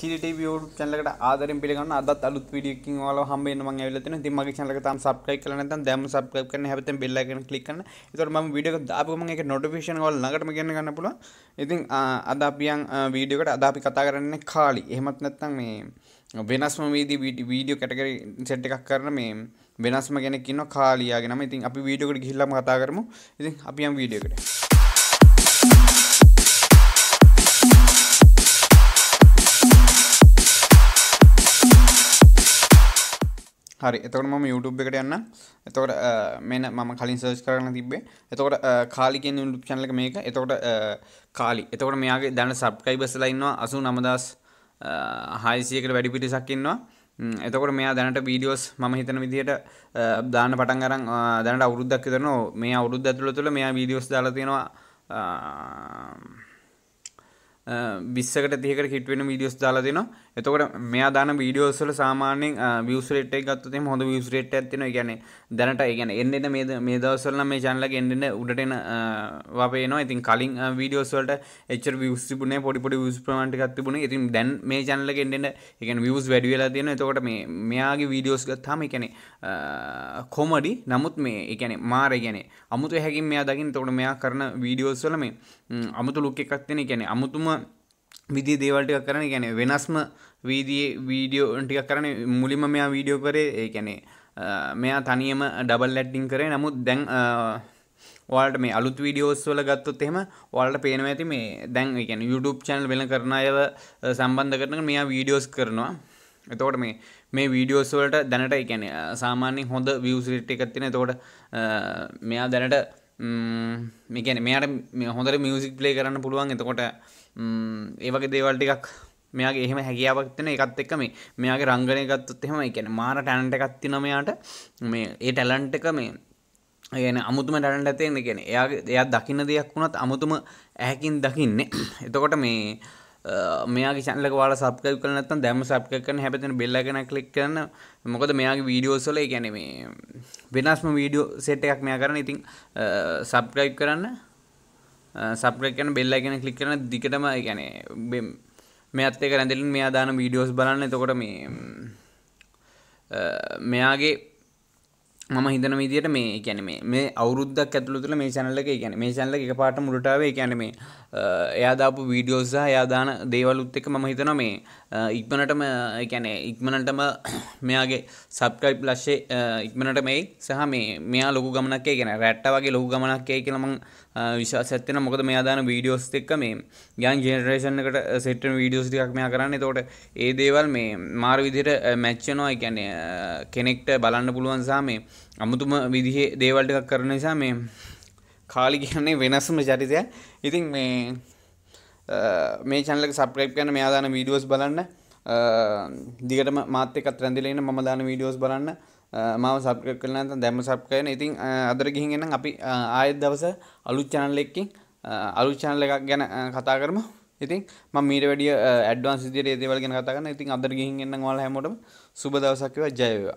චිටව චැනලට ආදරෙන් පිළිගන්න අදත් අලුත් වීඩියකින් වල හම්බෙන්න මම ඇවිල්ලා තිනවා. ඉතින් මගේ channel එක තාම subscribe කරලා නැත්නම් දැන්ම subscribe කරන්න හැබැයි bell icon click කරන්න. ඒතකොට මම වීඩියෝ එක දාපුව මම ඒක notification වල ළඟටම ගෙන්න ගන්න පුළුවන්. ඉතින් අද අපි යන් වීඩියෝ එකට අද අපි කතා කරන්නේ කාලි. එහෙමත් නැත්නම් මේ වෙනස්ම වීදී වීඩියෝ කැටගරි සෙට් එකක් කරන මේ වෙනස්ම කෙනෙක් ඉන්නවා කාලියාගේ නම. ඉතින් අපි වීඩියෝ එකට ගිහිල්ලාම කතා කරමු. ඉතින් අපි යන් වීඩියෝ එකට. හරි එතකට ම YouTube එකට යන්න එතකොට මෙන මම කලින් සර්ච් කරන්න තිබේ එතකොට කාලිගෙන් ලුප් චනලක මේක එතකොට කාලි එතකොට මෙයාගේ දැන සබ්කයි බසලයින්නවා අසු නමදස් හායිසියකට වැඩි පිටිසක්කින්නවා එතකොට මෙයා දැනට වීඩියෝස් ම හිතන විදිහට දාන පටන් අරන් දැනට අවුරුද්දක් තරන මේ අවුරුද්ද ඇතුළ තුළ මෙයා වීඩියෝස් දාලතිෙනවා විස්සකට තියකට හිටවෙන වීඩියෝස් දාලා දෙනවා එතකොට මෙයා දාන වීඩියෝස්වල සාමාන්‍යයෙන් views rate එක ගත්තොත් එහෙම හොඳ views rate එකක් තියෙනවා. ඒ කියන්නේ දැනට ඒ කියන්නේ එන්න එන මේ මේ දවස්වල නම් මේ channel එක එන්න එන උඩට එන වපේනවා. ඉතින් කලින් videos වලට එච්චර views තිබුණේ පොඩි පොඩි views ප්‍රමාණයක් ටිකක් තිබුණේ. ඉතින් දැන් මේ channel එක එන්න එන ඒ කියන්නේ views වැඩි වෙලා තියෙනවා. එතකොට මේ මෙයාගේ videos ගත්තාම ඒ කියන්නේ comedy නමුත් මේ ඒ කියන්නේ මාර ඒ කියන්නේ අමුතු හැකින් මෙයා දකින්න. එතකොට මෙයා කරන videos වල මේ අමුතු look එකක් තියෙන. ඒ කියන්නේ අමුතුම විදි දේවල්ටික කරන ගැන වෙනස්ම වීදියේ වීඩියෝ ටික කරන මුලිම මෙයා වීඩියෝ කරේ ඒ කැනේ මෙයා තනියම ඩබල් ලැඩ්ඩින් කරේ නමුත් දැන් වාට මේ අලුත් වීඩියෝස් වල ගත්තොත් එහෙම ඔයාලට පේනවා ඇති මේ දැන් ඒ කියන්නේ YouTube channel වෙන කරන අයව සම්බන්ධ කරන මෙයා වීඩියෝස් කරනවා එතකොට මේ මේ වීඩියෝස් වලට දැනට ඒ කියන්නේ සාමාන්‍යයෙන් හොඳ views rate එකක් තියෙන එතකොට මෙයා දැනට මේකැන මෙයාට හොඳට මියසික් ප්ලේ කරන්න පුළුවන් එතකොට ඒවගේ දේවල්ටිකක් මෙයාගේ එහෙම හැකියාවක්තන එකත් එක්ක මේ මෙයාගේ රංගනය ගත්තොත් එහෙම එකැන මාර ටැනට එකත්ති නමයාට මේ ඒ ටැලන්ට එක මේ ඒන අමුතුම ටැනට ඇතේ එකෙන එයාගේ එයා දකින්න දෙයක් වුණත් අමුතුම ඇහැකින් දකින්නේ එතකොට මේ මෙයා චැනල වාල සබ්කල් කලනත්තන් දැම සබ්ක කරන හැපතන බෙල්ලගෙන කලික් කරන මොකද මෙයාගේ වීඩියෝසල ගැන මේ වෙනස්ම වීඩියෝ සෙට් එකක් මෙයා කරන ඉතින් සබ්ක්‍රයිබ් කරන්න සබ්‍රකන බෙල්ලගෙන කලික් කරන දිකටම ගැන මෙත්තේ කරැඳලින් මෙයා දාන වීඩියෝස් බලන්න තකොට මේ මෙයාගේ මම හිතන විදිට මේ ගැන මේ අවුරුද්දක් ඇතුළ තුළ මේ චැනල්ල එක ගැන මේ චැල්ල එක පාට මුලටාවේ ගැන මේ එයාදාපු වීඩියෝස්හ යාදාන දේවලුත් එක මම හිතන මේ ඉක්මනටම ගැන ඉක්මනටම මෙයාගේ සබ්කයිප් ලශ්ෂේ ඉක්මනට මේ සහ මේ මෙයා ලොකු ගමනක්කේ ගැන රැට්ට වගේ ලොකු ගමනක්කේ කියලම විශාසත්යන මොකද මේ අදාන වීඩියෝස් එක්ක මේ යන් ජෙනරේෂන්කට සෙට්ටන වීඩියෝස් ටිකක් මෙයා කරන්න එතකොට ඒ දේවල් මේ මාර විදිහට මැච් වෙනවා ඒ කියන්නේ කෙනෙක්ට බලන්න පුළුවන් සහ මේ අමුතුම විදිහේ දේවල් ටිකක් කරන නිසා මේ කාලි කියන්නේ වෙනස්ම චරිතය. ඉතින් මේ මේ channel එක subscribe කරන්න මෙයා දාන වීඩියෝස් බලන්න දිගටම මාත් එක්කත් රැඳිලා ඉන්න මම දාන වීඩියෝස් බලන්න මම සබ්ක කලන දැම සබ්කයන ඉතින් අදර ගිහිගෙනම් අපි ආයත් දවස අලුච්චානල්ලෙක්කින් අලුච්චානල එකක් ගැන කතා කරම ඉතින් ම මීට වැඩිය ඇඩ්වාන් සිදිර ඒදවල් ගෙන කතාගන්න ඉතින් අදර ගිහිගෙන්න්න වාල හැමෝටම සුබ දවසක්කව ජයවා